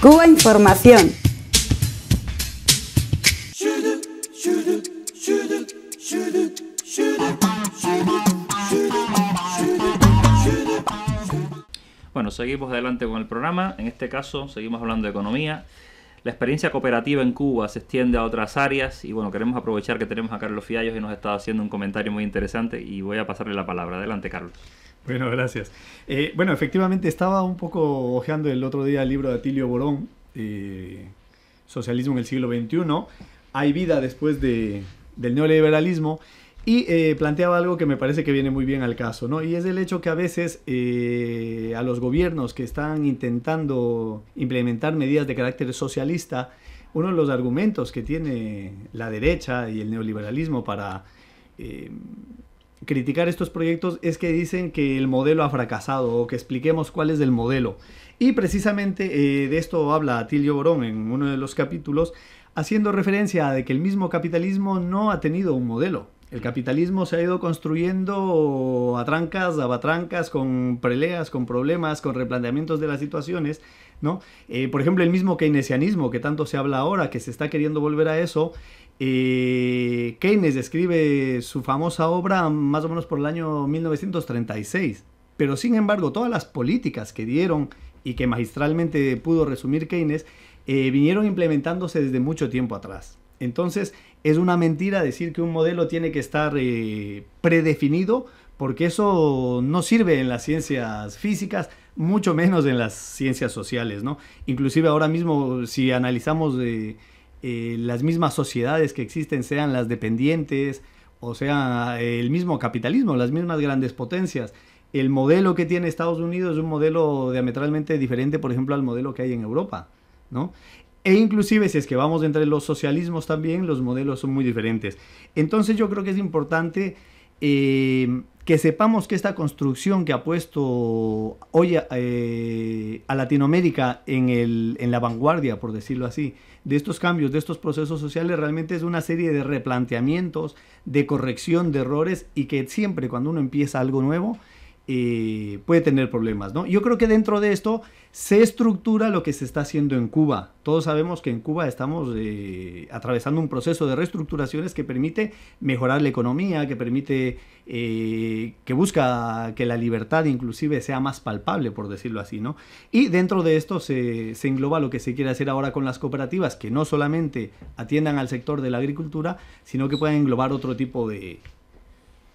Cuba Información. Bueno, seguimos adelante con el programa. En este caso, seguimos hablando de economía. La experiencia cooperativa en Cuba se extiende a otras áreas y bueno, queremos aprovechar que tenemos a Carlos Fiallos y nos está haciendo un comentario muy interesante y voy a pasarle la palabra. Adelante, Carlos. Bueno, gracias. Eh, bueno, efectivamente estaba un poco hojeando el otro día el libro de Atilio Borón, eh, Socialismo en el siglo XXI. Hay vida después de, del neoliberalismo. Y eh, planteaba algo que me parece que viene muy bien al caso, ¿no? Y es el hecho que a veces a los gobiernos que están intentando implementar medidas de carácter socialista, uno de los argumentos que tiene la derecha y el neoliberalismo para criticar estos proyectos es que dicen que el modelo ha fracasado o que expliquemos cuál es el modelo. Y precisamente eh, de esto habla Tilio Borón en uno de los capítulos, haciendo referencia a de que el mismo capitalismo no ha tenido un modelo. El capitalismo se ha ido construyendo a trancas, a batrancas, con preleas, con problemas, con replanteamientos de las situaciones, ¿no? Eh, por ejemplo, el mismo keynesianismo que tanto se habla ahora, que se está queriendo volver a eso, eh, Keynes describe su famosa obra más o menos por el año 1936. Pero sin embargo, todas las políticas que dieron y que magistralmente pudo resumir Keynes eh, vinieron implementándose desde mucho tiempo atrás. Entonces, es una mentira decir que un modelo tiene que estar eh, predefinido porque eso no sirve en las ciencias físicas, mucho menos en las ciencias sociales, ¿no? Inclusive ahora mismo, si analizamos... Eh, las mismas sociedades que existen sean las dependientes o sea el mismo capitalismo, las mismas grandes potencias. El modelo que tiene Estados Unidos es un modelo diametralmente diferente, por ejemplo, al modelo que hay en Europa, ¿no? E inclusive si es que vamos entre los socialismos también, los modelos son muy diferentes. Entonces yo creo que es importante eh, que sepamos que esta construcción que ha puesto hoy eh, a Latinoamérica en, el, en la vanguardia, por decirlo así, de estos cambios, de estos procesos sociales, realmente es una serie de replanteamientos, de corrección de errores y que siempre cuando uno empieza algo nuevo, eh, puede tener problemas, ¿no? Yo creo que dentro de esto se estructura lo que se está haciendo en Cuba. Todos sabemos que en Cuba estamos eh, atravesando un proceso de reestructuraciones que permite mejorar la economía, que permite, eh, que busca que la libertad inclusive sea más palpable, por decirlo así, ¿no? Y dentro de esto se, engloba lo que se quiere hacer ahora con las cooperativas, que no solamente atiendan al sector de la agricultura, sino que puedan englobar otro tipo de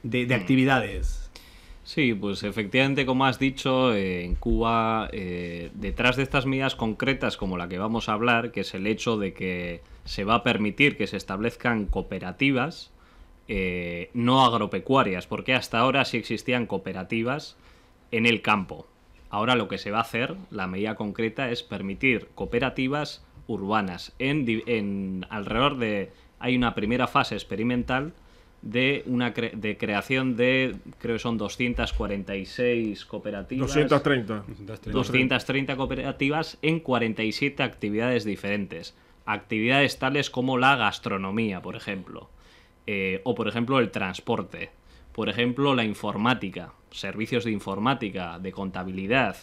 mm. actividades. Sí, pues efectivamente, como has dicho, eh, en Cuba, eh, detrás de estas medidas concretas como la que vamos a hablar, que es el hecho de que se va a permitir que se establezcan cooperativas eh, no agropecuarias, porque hasta ahora sí existían cooperativas en el campo. Ahora lo que se va a hacer, la medida concreta, es permitir cooperativas urbanas. en alrededor de. hay una primera fase experimental de una de creación de, creo que son 246 cooperativas. 230. 230. cooperativas en 47 actividades diferentes. Actividades tales como la gastronomía, por ejemplo. Eh, o, por ejemplo, el transporte. Por ejemplo, la informática. Servicios de informática, de contabilidad,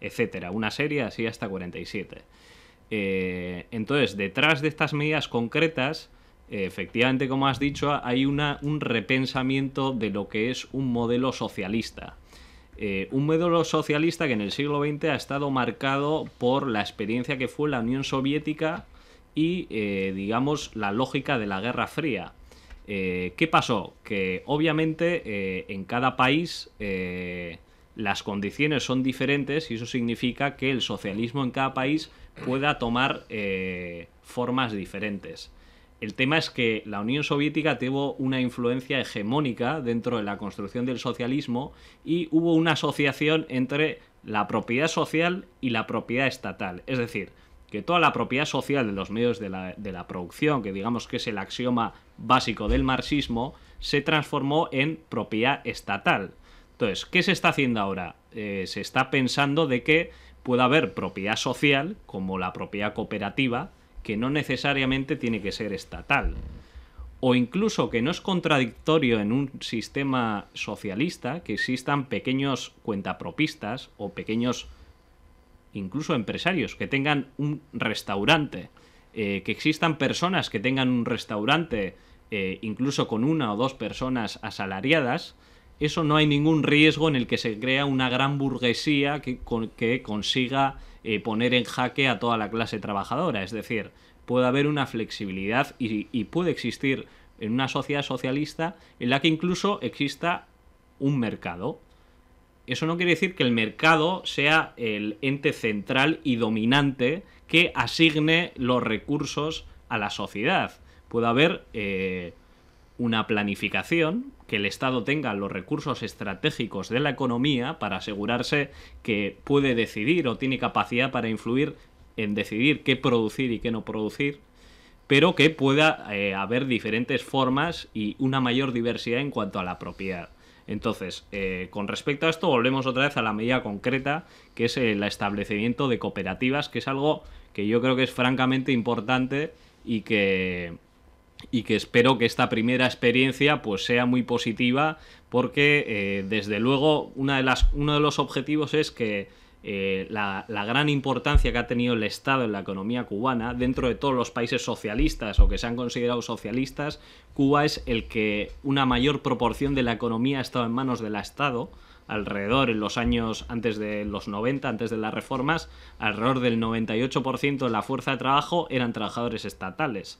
etcétera. Una serie así hasta 47. Eh, entonces, detrás de estas medidas concretas efectivamente, como has dicho, hay un repensamiento de lo que es un modelo socialista. Eh, un modelo socialista que en el siglo XX ha estado marcado por la experiencia que fue la Unión Soviética y, eh, digamos, la lógica de la Guerra Fría. Eh, ¿Qué pasó? Que obviamente en cada país las condiciones son diferentes y eso significa que el socialismo en cada país pueda tomar formas diferentes. El tema es que la Unión Soviética tuvo una influencia hegemónica dentro de la construcción del socialismo y hubo una asociación entre la propiedad social y la propiedad estatal. Es decir, que toda la propiedad social de los medios de la, producción, que digamos que es el axioma básico del marxismo, se transformó en propiedad estatal. Entonces, ¿qué se está haciendo ahora? Eh, se está pensando de que pueda haber propiedad social, como la propiedad cooperativa, que no necesariamente tiene que ser estatal, o incluso que no es contradictorio en un sistema socialista que existan pequeños cuentapropistas o pequeños incluso empresarios que tengan un restaurante, eh, que existan personas que tengan un restaurante eh, incluso con una o dos personas asalariadas, eso no hay ningún riesgo en el que se crea una gran burguesía que, que consiga eh, poner en jaque a toda la clase trabajadora. Es decir, puede haber una flexibilidad y, puede existir en una sociedad socialista en la que incluso exista un mercado. Eso no quiere decir que el mercado sea el ente central y dominante que asigne los recursos a la sociedad. Puede haber eh, una planificación, que el Estado tenga los recursos estratégicos de la economía para asegurarse que puede decidir o tiene capacidad para influir en decidir qué producir y qué no producir, pero que pueda eh, haber diferentes formas y una mayor diversidad en cuanto a la propiedad. Entonces, eh, con respecto a esto, volvemos otra vez a la medida concreta, que es el establecimiento de cooperativas, que es algo que yo creo que es francamente importante y que, y que espero que esta primera experiencia pues sea muy positiva porque eh, desde luego una de las, uno de los objetivos es que eh, la, la, gran importancia que ha tenido el Estado en la economía cubana, dentro de todos los países socialistas o que se han considerado socialistas, Cuba es el que una mayor proporción de la economía ha estado en manos del Estado, alrededor en los años antes de los 90, antes de las reformas, alrededor del 98% de la fuerza de trabajo eran trabajadores estatales.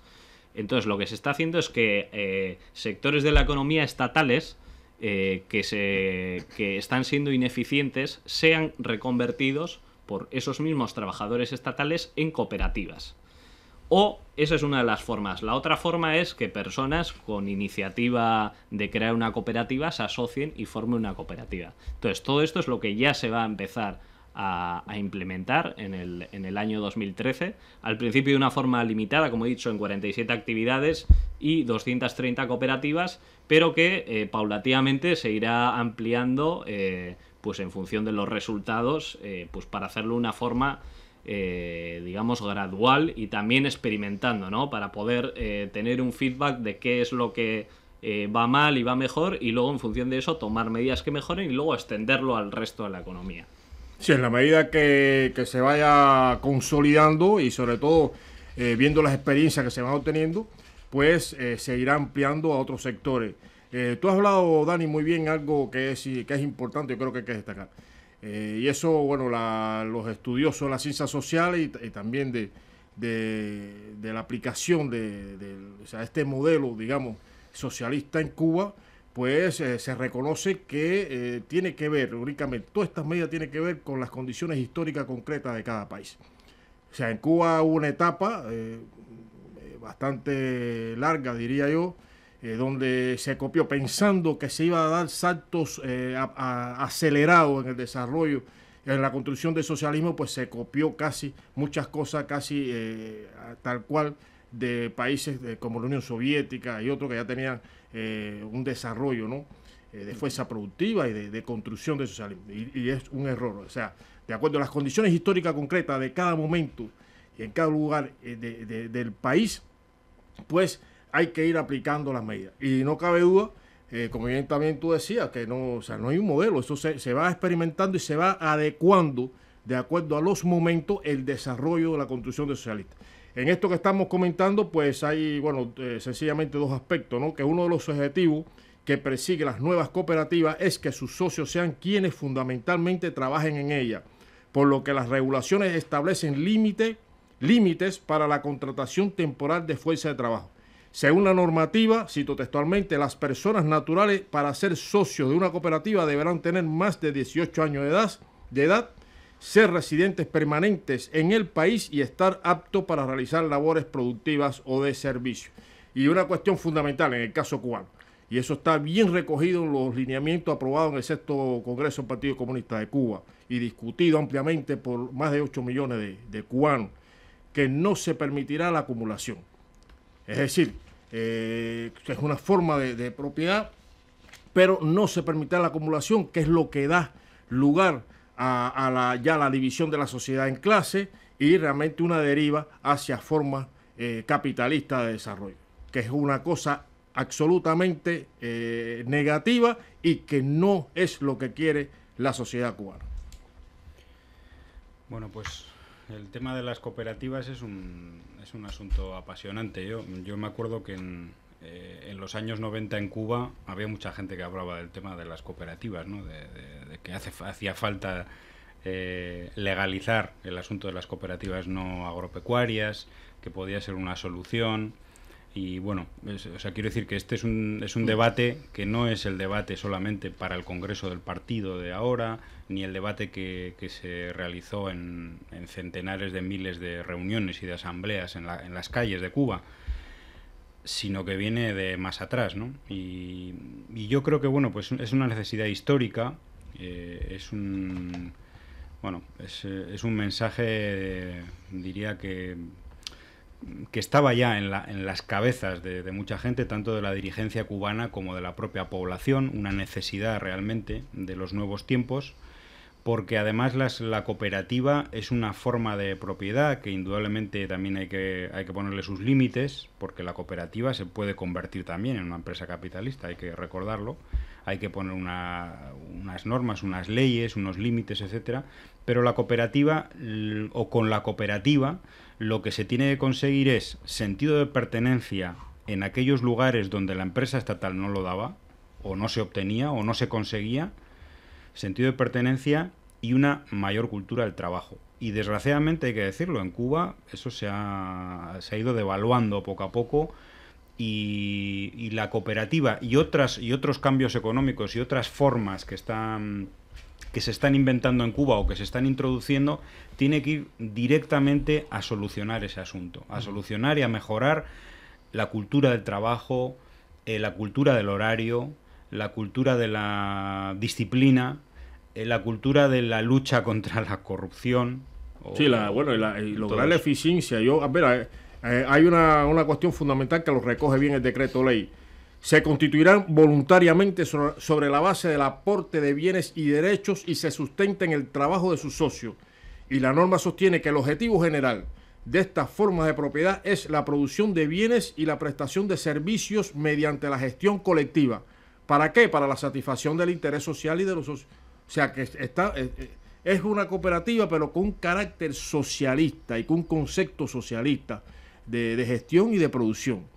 Entonces lo que se está haciendo es que eh, sectores de la economía estatales eh, que, que están siendo ineficientes sean reconvertidos por esos mismos trabajadores estatales en cooperativas. O esa es una de las formas. La otra forma es que personas con iniciativa de crear una cooperativa se asocien y formen una cooperativa. Entonces todo esto es lo que ya se va a empezar a, implementar en el, en el, año 2013. Al principio de una forma limitada, como he dicho, en 47 actividades y 230 cooperativas, pero que eh, paulatinamente se irá ampliando eh, pues en función de los resultados eh, pues para hacerlo de una forma... digamos, gradual y también experimentando, ¿no? Para poder tener un feedback de qué es lo que va mal y va mejor y luego en función de eso tomar medidas que mejoren y luego extenderlo al resto de la economía. Sí, en la medida que, se vaya consolidando y sobre todo eh, viendo las experiencias que se van obteniendo, pues eh, se irá ampliando a otros sectores. Eh, tú has hablado, Dani, muy bien algo que es, importante, yo creo que hay que destacar. y eso, bueno, los estudiosos de las ciencias sociales y, también de, la aplicación de, este modelo, digamos, socialista en Cuba, pues eh, se reconoce que eh, tiene que ver, únicamente, todas estas medidas tienen que ver con las condiciones históricas concretas de cada país. O sea, en Cuba hubo una etapa eh, bastante larga, diría yo, donde se copió pensando que se iba a dar saltos acelerados en el desarrollo, en la construcción del socialismo, pues se copió casi muchas cosas, casi tal cual de países como la Unión Soviética y otros que ya tenían eh, un desarrollo eh, de fuerza productiva y de, construcción de socialismo. Y, es un error. O sea, de acuerdo a las condiciones históricas concretas de cada momento y en cada lugar eh, del país, pues hay que ir aplicando las medidas. Y no cabe duda, como bien también tú decías, que no, sea, no hay un modelo, eso se, se va experimentando y se va adecuando de acuerdo a los momentos el desarrollo de la construcción de socialistas. En esto que estamos comentando, pues hay, bueno, eh, sencillamente dos aspectos, ¿no? Que uno de los objetivos que persigue las nuevas cooperativas es que sus socios sean quienes fundamentalmente trabajen en ella, por lo que las regulaciones establecen límite, límites para la contratación temporal de fuerza de trabajo. Según la normativa, cito textualmente, las personas naturales para ser socios de una cooperativa deberán tener más de 18 años de edad ser residentes permanentes en el país y estar apto para realizar labores productivas o de servicio. Y una cuestión fundamental en el caso cubano, y eso está bien recogido en los lineamientos aprobados en el sexto Congreso del Partido Comunista de Cuba y discutido ampliamente por más de 8 millones de, cubanos, que no se permitirá la acumulación. Es decir, eh, es una forma de propiedad, pero no se permitirá la acumulación, que es lo que da lugar a, la, ya la división de la sociedad en clase y realmente una deriva hacia formas eh, capitalistas de desarrollo, que es una cosa absolutamente eh, negativa y que no es lo que quiere la sociedad cubana. Bueno, pues el tema de las cooperativas es un, es un asunto apasionante. Yo, yo me acuerdo que en, eh, en los años 90 en Cuba había mucha gente que hablaba del tema de las cooperativas, de, que hacía falta eh, legalizar el asunto de las cooperativas no agropecuarias, que podía ser una solución. Y bueno, o sea, quiero decir que este es un, debate que no es el debate solamente para el Congreso del Partido de ahora, ni el debate que, se realizó en, centenares de miles de reuniones y de asambleas en las calles de Cuba, sino que viene de más atrás, ¿no? Y, yo creo que, bueno, pues es una necesidad histórica, eh, es un... Bueno, es, eh, un mensaje, diría que, estaba ya en, la, en las cabezas de, mucha gente, tanto de la dirigencia cubana como de la propia población, una necesidad realmente de los nuevos tiempos, porque además la cooperativa es una forma de propiedad que indudablemente también hay que, hay que ponerle sus límites, porque la cooperativa se puede convertir también en una empresa capitalista, hay que recordarlo, hay que poner unas normas, unas leyes, unos límites, etc. pero la cooperativa o con la cooperativa lo que se tiene que conseguir es sentido de pertenencia en aquellos lugares donde la empresa estatal no lo daba o no se obtenía o no se conseguía sentido de pertenencia y una mayor cultura del trabajo. Y desgraciadamente hay que decirlo, en Cuba eso se ha, se ido devaluando poco a poco y, la cooperativa y, otras, y otros cambios económicos y otras formas que, están, que se están inventando en Cuba o que se están introduciendo tiene que ir directamente a solucionar ese asunto, a solucionar y a mejorar la cultura del trabajo, eh, la cultura del horario, la cultura de la disciplina, eh, la cultura de la lucha contra la corrupción. sí, la, bueno, y, lograr la eficiencia. Yo, ver, ah, eh, eh, hay una, cuestión fundamental que lo recoge bien el decreto ley. Se constituirán voluntariamente sobre, la base del aporte de bienes y derechos y se sustenta en el trabajo de sus socios. Y la norma sostiene que el objetivo general de estas formas de propiedad es la producción de bienes y la prestación de servicios mediante la gestión colectiva ¿Para qué? Para la satisfacción del interés social y de los O sea, que está, eh, eh, es una cooperativa, pero con un carácter socialista y con un concepto socialista de gestión y de producción.